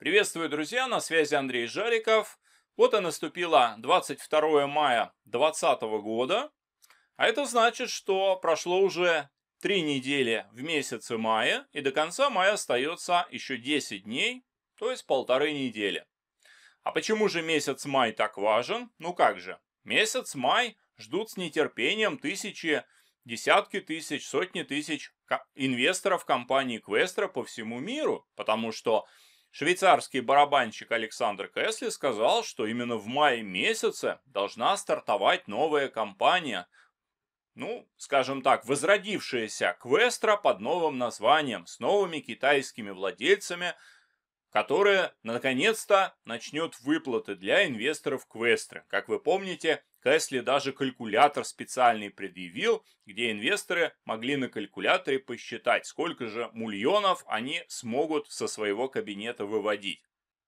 Приветствую, друзья, на связи Андрей Жариков. Вот и наступило 22 мая 2020 года. А это значит, что прошло уже три недели в месяце мая, и до конца мая остается еще 10 дней, то есть полторы недели. А почему же месяц май так важен? Ну как же, месяц май ждут с нетерпением тысячи, десятки тысяч, сотни тысяч инвесторов компании Квестра по всему миру, потому что Швейцарский барабанщик Александр Кесли сказал, что именно в мае месяце должна стартовать новая компания, ну, скажем так, возродившаяся Квестра под новым названием, с новыми китайскими владельцами, которая наконец-то начнет выплаты для инвесторов Квестры. Как вы помните, Кэсли даже калькулятор специальный предъявил, где инвесторы могли на калькуляторе посчитать, сколько же миллионов они смогут со своего кабинета выводить.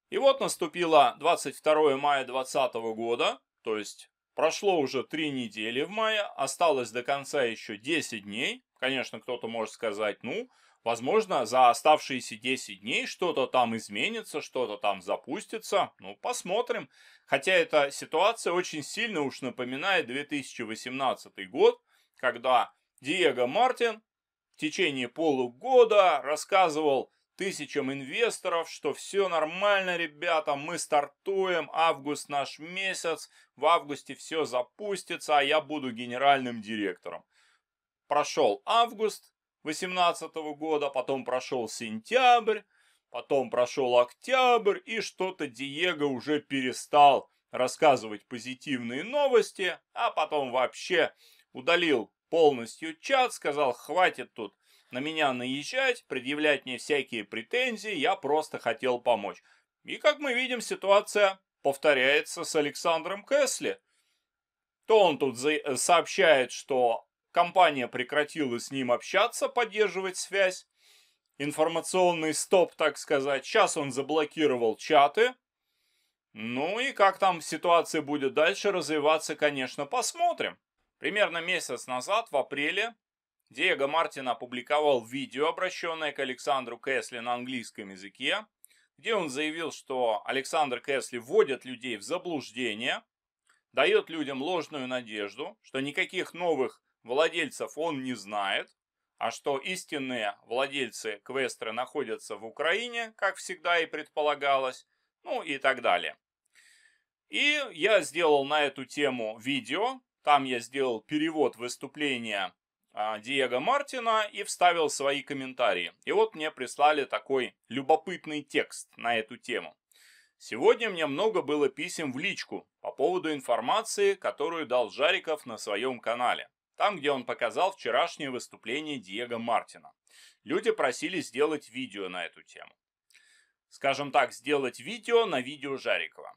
И вот наступило 22 мая 2020 года, то есть прошло уже три недели в мае, осталось до конца еще 10 дней. Конечно, кто-то может сказать, ну, Возможно, за оставшиеся 10 дней что-то там изменится, что-то там запустится. Ну, посмотрим. Хотя эта ситуация очень сильно уж напоминает 2018 год, когда Диего Мартин в течение полугода рассказывал тысячам инвесторов, что все нормально, ребята, мы стартуем, август наш месяц, в августе все запустится, а я буду генеральным директором. Прошел август, 18 года, потом прошел сентябрь, потом прошел октябрь, и что-то Диего уже перестал рассказывать позитивные новости, а потом вообще удалил полностью чат, сказал, хватит тут на меня наезжать, предъявлять мне всякие претензии, я просто хотел помочь. И как мы видим, ситуация повторяется с Александром Кэсли. То он тут э, сообщает, что компания прекратила с ним общаться, поддерживать связь, информационный стоп, так сказать. Сейчас он заблокировал чаты. Ну и как там ситуация будет дальше развиваться, конечно, посмотрим. Примерно месяц назад, в апреле, Диего Мартин опубликовал видео, обращенное к Александру Кэсли на английском языке, где он заявил, что Александр Кэсли вводит людей в заблуждение, дает людям ложную надежду, что никаких новых владельцев он не знает, а что истинные владельцы квестры находятся в Украине, как всегда и предполагалось, ну и так далее. И я сделал на эту тему видео, там я сделал перевод выступления а, Диего Мартина и вставил свои комментарии. И вот мне прислали такой любопытный текст на эту тему. Сегодня мне много было писем в личку по поводу информации, которую дал Жариков на своем канале. Там, где он показал вчерашнее выступление Диего Мартина. Люди просили сделать видео на эту тему. Скажем так, сделать видео на видео Жарикова.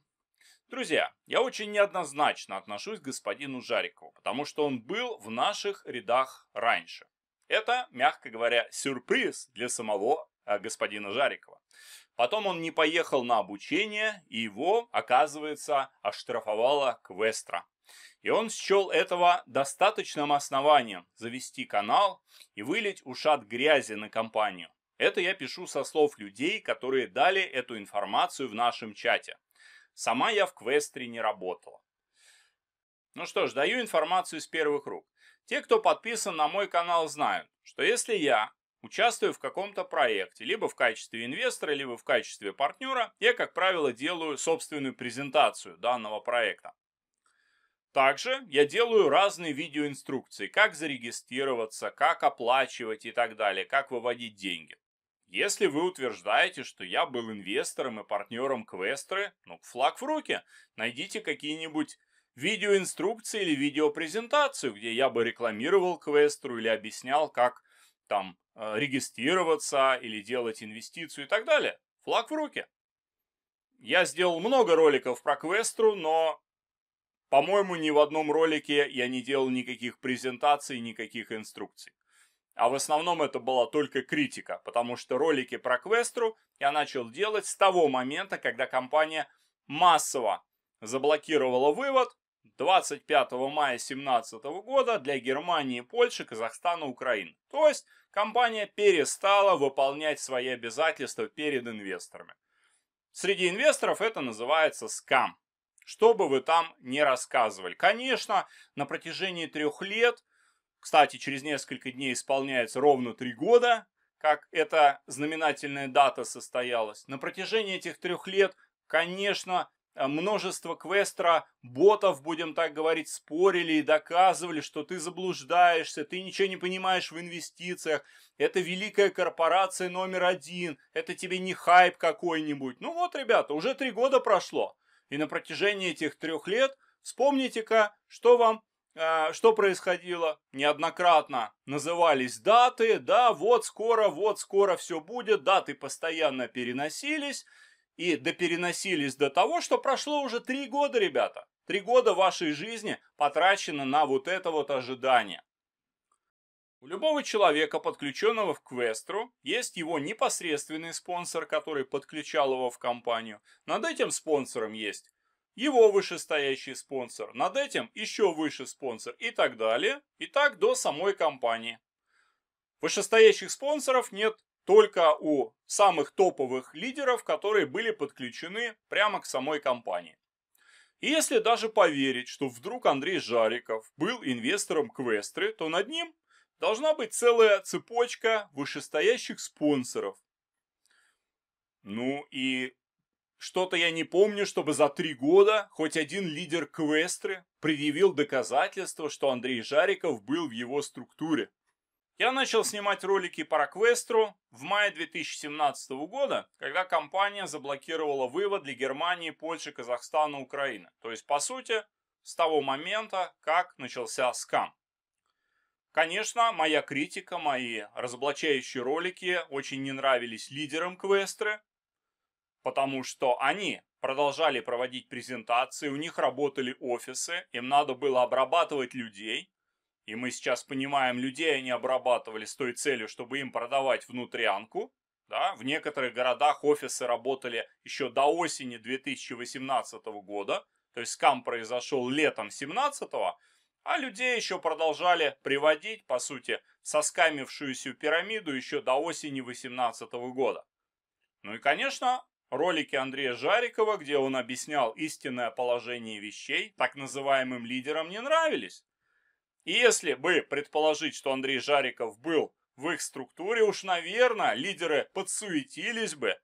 Друзья, я очень неоднозначно отношусь к господину Жарикову, потому что он был в наших рядах раньше. Это, мягко говоря, сюрприз для самого э, господина Жарикова. Потом он не поехал на обучение, и его, оказывается, оштрафовала Квестра. И он счел этого достаточным основанием завести канал и вылить ушат грязи на компанию. Это я пишу со слов людей, которые дали эту информацию в нашем чате. Сама я в квестре не работала. Ну что ж, даю информацию с первых рук. Те, кто подписан на мой канал, знают, что если я участвую в каком-то проекте, либо в качестве инвестора, либо в качестве партнера, я, как правило, делаю собственную презентацию данного проекта. Также я делаю разные видеоинструкции, как зарегистрироваться, как оплачивать и так далее, как выводить деньги. Если вы утверждаете, что я был инвестором и партнером Квестры, ну, флаг в руки, найдите какие-нибудь видеоинструкции или видеопрезентацию, где я бы рекламировал Квестру или объяснял, как там э, регистрироваться или делать инвестицию и так далее. Флаг в руки. Я сделал много роликов про Квестру, но по-моему, ни в одном ролике я не делал никаких презентаций, никаких инструкций. А в основном это была только критика, потому что ролики про Квестру я начал делать с того момента, когда компания массово заблокировала вывод 25 мая 2017 года для Германии, Польши, Казахстана, Украины. То есть компания перестала выполнять свои обязательства перед инвесторами. Среди инвесторов это называется скам что бы вы там не рассказывали. Конечно, на протяжении трех лет, кстати, через несколько дней исполняется ровно три года, как эта знаменательная дата состоялась. На протяжении этих трех лет, конечно, э, множество квестера, ботов, будем так говорить, спорили и доказывали, что ты заблуждаешься, ты ничего не понимаешь в инвестициях, это великая корпорация номер один, это тебе не хайп какой-нибудь. Ну вот, ребята, уже три года прошло. И на протяжении этих трех лет вспомните-ка, что вам а, что происходило? Неоднократно назывались даты, да, вот скоро, вот скоро все будет, даты постоянно переносились и допереносились до того, что прошло уже три года, ребята. Три года вашей жизни потрачено на вот это вот ожидание. У любого человека, подключенного в Квестру, есть его непосредственный спонсор, который подключал его в компанию. Над этим спонсором есть его вышестоящий спонсор, над этим еще выше спонсор и так далее. И так до самой компании. Вышестоящих спонсоров нет только у самых топовых лидеров, которые были подключены прямо к самой компании. И если даже поверить, что вдруг Андрей Жариков был инвестором Квестры, то над ним должна быть целая цепочка вышестоящих спонсоров. Ну и что-то я не помню, чтобы за три года хоть один лидер Квестры предъявил доказательство, что Андрей Жариков был в его структуре. Я начал снимать ролики по Квестру в мае 2017 года, когда компания заблокировала вывод для Германии, Польши, Казахстана, Украины. То есть, по сути, с того момента, как начался скам. Конечно, моя критика, мои разоблачающие ролики очень не нравились лидерам квестры, потому что они продолжали проводить презентации, у них работали офисы, им надо было обрабатывать людей, и мы сейчас понимаем, людей они обрабатывали с той целью, чтобы им продавать внутрянку. Да? В некоторых городах офисы работали еще до осени 2018 года, то есть скам произошел летом 2017 года, а людей еще продолжали приводить, по сути, в соскамившуюся пирамиду еще до осени 18 года. Ну и, конечно, ролики Андрея Жарикова, где он объяснял истинное положение вещей, так называемым лидерам не нравились. И если бы предположить, что Андрей Жариков был в их структуре, уж, наверное, лидеры подсуетились бы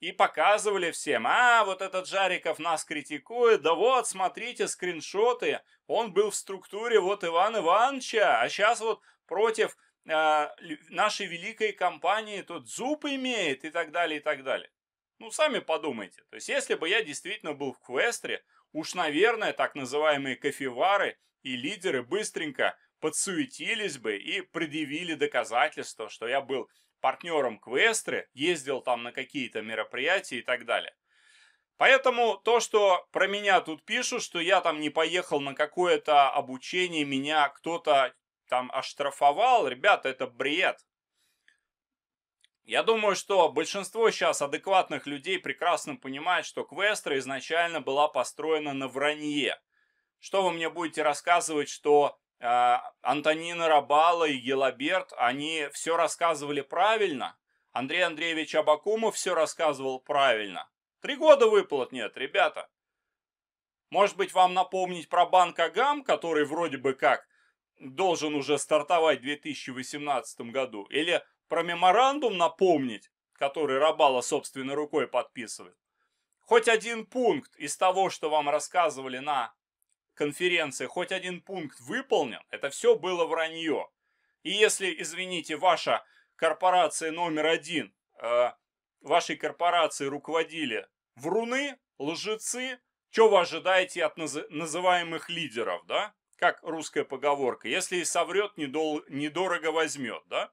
и показывали всем, а, вот этот Жариков нас критикует, да вот, смотрите, скриншоты, он был в структуре вот Ивана Ивановича, а сейчас вот против э, нашей великой компании тут зуб имеет и так далее, и так далее. Ну, сами подумайте. То есть, если бы я действительно был в квестре, уж, наверное, так называемые кофевары и лидеры быстренько подсуетились бы и предъявили доказательства, что я был партнером Квестры, ездил там на какие-то мероприятия и так далее. Поэтому то, что про меня тут пишут, что я там не поехал на какое-то обучение, меня кто-то там оштрафовал, ребята, это бред. Я думаю, что большинство сейчас адекватных людей прекрасно понимает, что Квестра изначально была построена на вранье. Что вы мне будете рассказывать, что а, Антонина Рабала и Елаберт, они все рассказывали правильно. Андрей Андреевич Абакумов все рассказывал правильно. Три года выплат нет, ребята. Может быть, вам напомнить про банк Агам, который вроде бы как должен уже стартовать в 2018 году? Или про меморандум напомнить, который Рабала собственной рукой подписывает? Хоть один пункт из того, что вам рассказывали на конференции хоть один пункт выполнен, это все было вранье. И если, извините, ваша корпорация номер один, э, вашей корпорации руководили вруны, лжецы, что вы ожидаете от наз- называемых лидеров, да? Как русская поговорка, если и соврет, недол- недорого возьмет, да?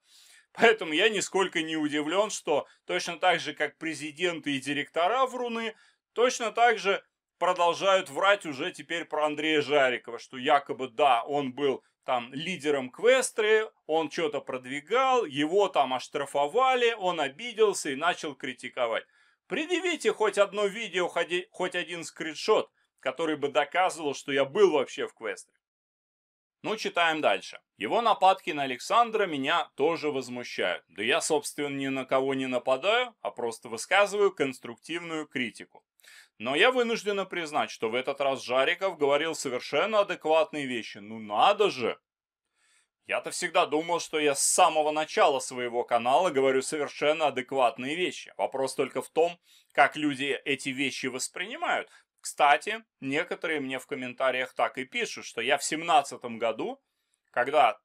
Поэтому я нисколько не удивлен, что точно так же, как президенты и директора вруны, точно так же продолжают врать уже теперь про Андрея Жарикова, что якобы да, он был там лидером квестры, он что-то продвигал, его там оштрафовали, он обиделся и начал критиковать. Предъявите хоть одно видео, хоть один скриншот, который бы доказывал, что я был вообще в квестре. Ну, читаем дальше. Его нападки на Александра меня тоже возмущают. Да я, собственно, ни на кого не нападаю, а просто высказываю конструктивную критику. Но я вынуждена признать, что в этот раз Жариков говорил совершенно адекватные вещи. Ну надо же! Я-то всегда думал, что я с самого начала своего канала говорю совершенно адекватные вещи. Вопрос только в том, как люди эти вещи воспринимают. Кстати, некоторые мне в комментариях так и пишут, что я в семнадцатом году, когда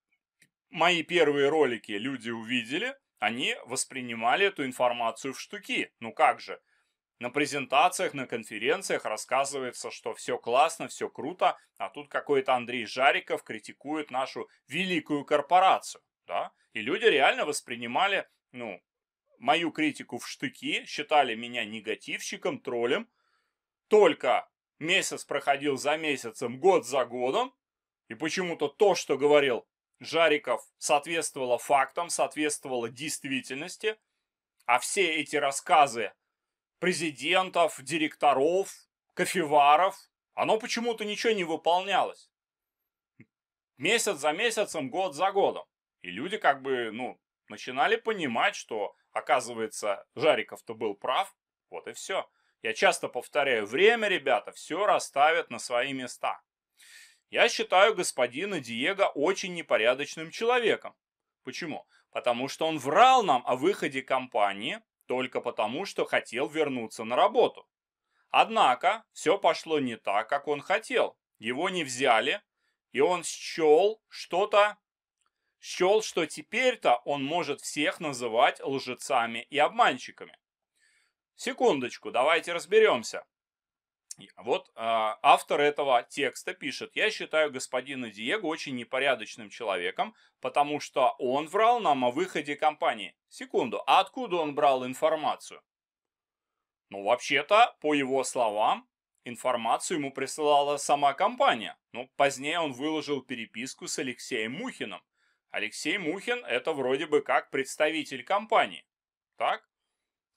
мои первые ролики люди увидели, они воспринимали эту информацию в штуки. Ну как же, на презентациях, на конференциях рассказывается, что все классно, все круто, а тут какой-то Андрей Жариков критикует нашу великую корпорацию, да? И люди реально воспринимали, ну, мою критику в штыки, считали меня негативщиком, троллем. Только месяц проходил за месяцем, год за годом, и почему-то то, что говорил Жариков, соответствовало фактам, соответствовало действительности, а все эти рассказы президентов, директоров, кофеваров, оно почему-то ничего не выполнялось. Месяц за месяцем, год за годом. И люди как бы, ну, начинали понимать, что, оказывается, Жариков-то был прав. Вот и все. Я часто повторяю, время, ребята, все расставят на свои места. Я считаю господина Диего очень непорядочным человеком. Почему? Потому что он врал нам о выходе компании только потому, что хотел вернуться на работу. Однако все пошло не так, как он хотел. Его не взяли, и он счел что-то, счел, что теперь-то он может всех называть лжецами и обманщиками. Секундочку, давайте разберемся. Вот э, автор этого текста пишет, я считаю господина Диего очень непорядочным человеком, потому что он врал нам о выходе компании. Секунду, а откуда он брал информацию? Ну, вообще-то, по его словам, информацию ему присылала сама компания. Но ну, позднее он выложил переписку с Алексеем Мухиным. Алексей Мухин – это вроде бы как представитель компании. Так?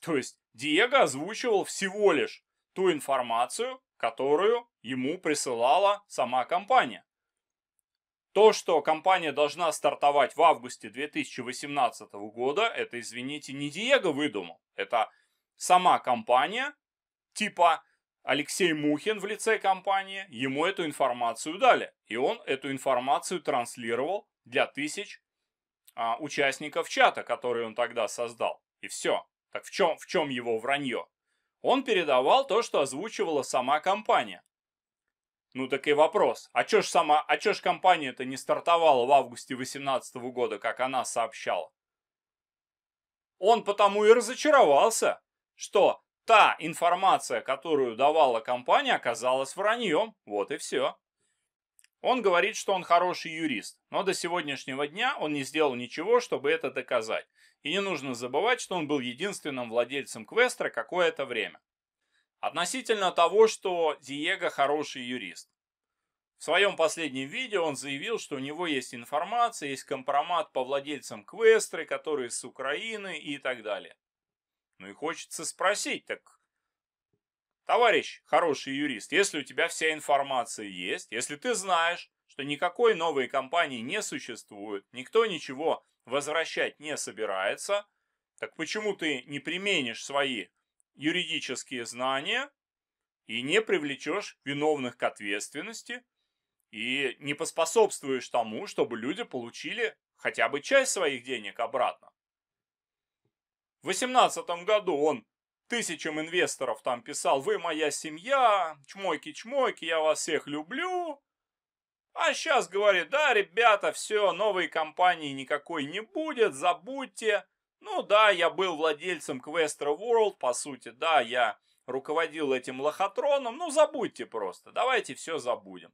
То есть, Диего озвучивал всего лишь ту информацию, которую ему присылала сама компания. То, что компания должна стартовать в августе 2018 года, это, извините, не Диего выдумал. Это сама компания, типа Алексей Мухин в лице компании, ему эту информацию дали. И он эту информацию транслировал для тысяч а, участников чата, который он тогда создал. И все. Так в чем, в чем его вранье? Он передавал то, что озвучивала сама компания. Ну так и вопрос, а чё ж, сама, а чё ж компания-то не стартовала в августе 2018 года, как она сообщала? Он потому и разочаровался, что та информация, которую давала компания, оказалась враньем. Вот и все. Он говорит, что он хороший юрист, но до сегодняшнего дня он не сделал ничего, чтобы это доказать. И не нужно забывать, что он был единственным владельцем Квестра какое-то время. Относительно того, что Диего хороший юрист. В своем последнем видео он заявил, что у него есть информация, есть компромат по владельцам Квестры, которые с Украины и так далее. Ну и хочется спросить, так Товарищ, хороший юрист, если у тебя вся информация есть, если ты знаешь, что никакой новой компании не существует, никто ничего возвращать не собирается, так почему ты не применишь свои юридические знания и не привлечешь виновных к ответственности и не поспособствуешь тому, чтобы люди получили хотя бы часть своих денег обратно? В 2018 году он тысячам инвесторов там писал, вы моя семья, чмойки-чмойки, я вас всех люблю. А сейчас говорит, да, ребята, все, новой компании никакой не будет, забудьте. Ну да, я был владельцем Questro World, по сути, да, я руководил этим лохотроном, ну забудьте просто, давайте все забудем.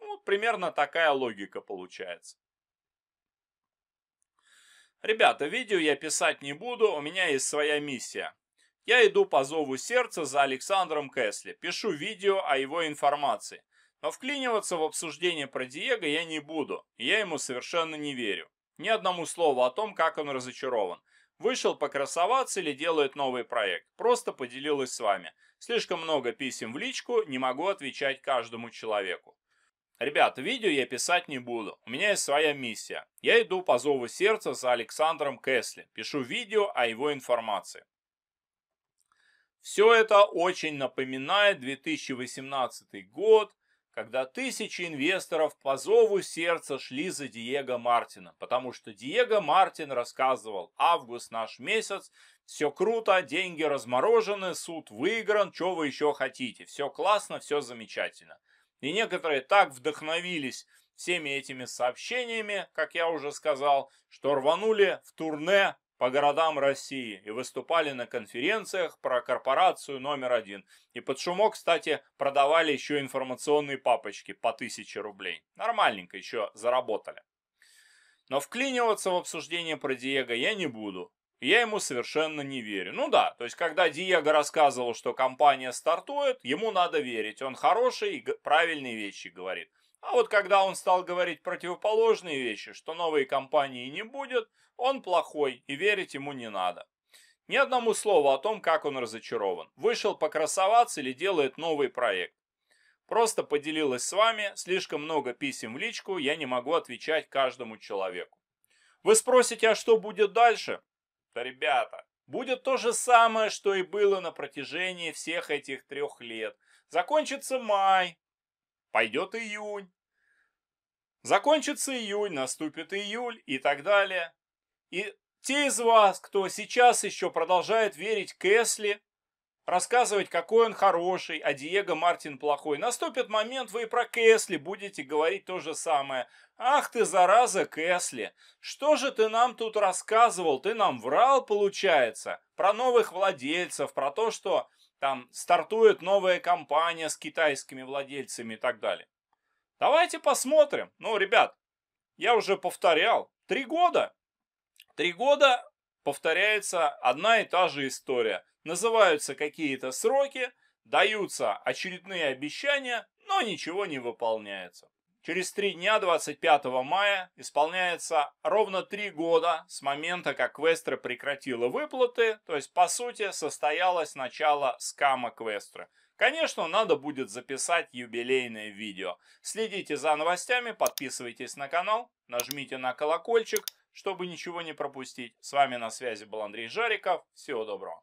Ну, примерно такая логика получается. Ребята, видео я писать не буду, у меня есть своя миссия. Я иду по зову сердца за Александром Кэсли, пишу видео о его информации. Но вклиниваться в обсуждение про Диего я не буду, я ему совершенно не верю. Ни одному слову о том, как он разочарован. Вышел покрасоваться или делает новый проект. Просто поделилась с вами. Слишком много писем в личку, не могу отвечать каждому человеку. Ребят, видео я писать не буду. У меня есть своя миссия. Я иду по зову сердца за Александром Кэсли. Пишу видео о его информации. Все это очень напоминает 2018 год, когда тысячи инвесторов по зову сердца шли за Диего Мартином, потому что Диего Мартин рассказывал, август наш месяц, все круто, деньги разморожены, суд выигран, что вы еще хотите, все классно, все замечательно. И некоторые так вдохновились всеми этими сообщениями, как я уже сказал, что рванули в турне по городам России и выступали на конференциях про корпорацию номер один. И под шумок, кстати, продавали еще информационные папочки по 1000 рублей. Нормальненько еще заработали. Но вклиниваться в обсуждение про Диего я не буду. Я ему совершенно не верю. Ну да, то есть когда Диего рассказывал, что компания стартует, ему надо верить. Он хороший и правильные вещи говорит. А вот когда он стал говорить противоположные вещи, что новой компании не будет, он плохой и верить ему не надо. Ни одному слову о том, как он разочарован. Вышел покрасоваться или делает новый проект. Просто поделилась с вами, слишком много писем в личку, я не могу отвечать каждому человеку. Вы спросите, а что будет дальше? Да, ребята, будет то же самое, что и было на протяжении всех этих трех лет. Закончится май, пойдет июнь, закончится июнь, наступит июль и так далее. И те из вас, кто сейчас еще продолжает верить Кэсли, рассказывать, какой он хороший, а Диего Мартин плохой. Наступит момент, вы и про Кэсли будете говорить то же самое. Ах ты, зараза, Кэсли, что же ты нам тут рассказывал? Ты нам врал, получается, про новых владельцев, про то, что там стартует новая компания с китайскими владельцами и так далее. Давайте посмотрим. Ну, ребят, я уже повторял, три года, три года повторяется одна и та же история. Называются какие-то сроки, даются очередные обещания, но ничего не выполняется. Через три дня, 25 мая, исполняется ровно три года с момента, как Квестра прекратила выплаты, то есть, по сути, состоялось начало скама Квестры. Конечно, надо будет записать юбилейное видео. Следите за новостями, подписывайтесь на канал, нажмите на колокольчик, чтобы ничего не пропустить. С вами на связи был Андрей Жариков. Всего доброго.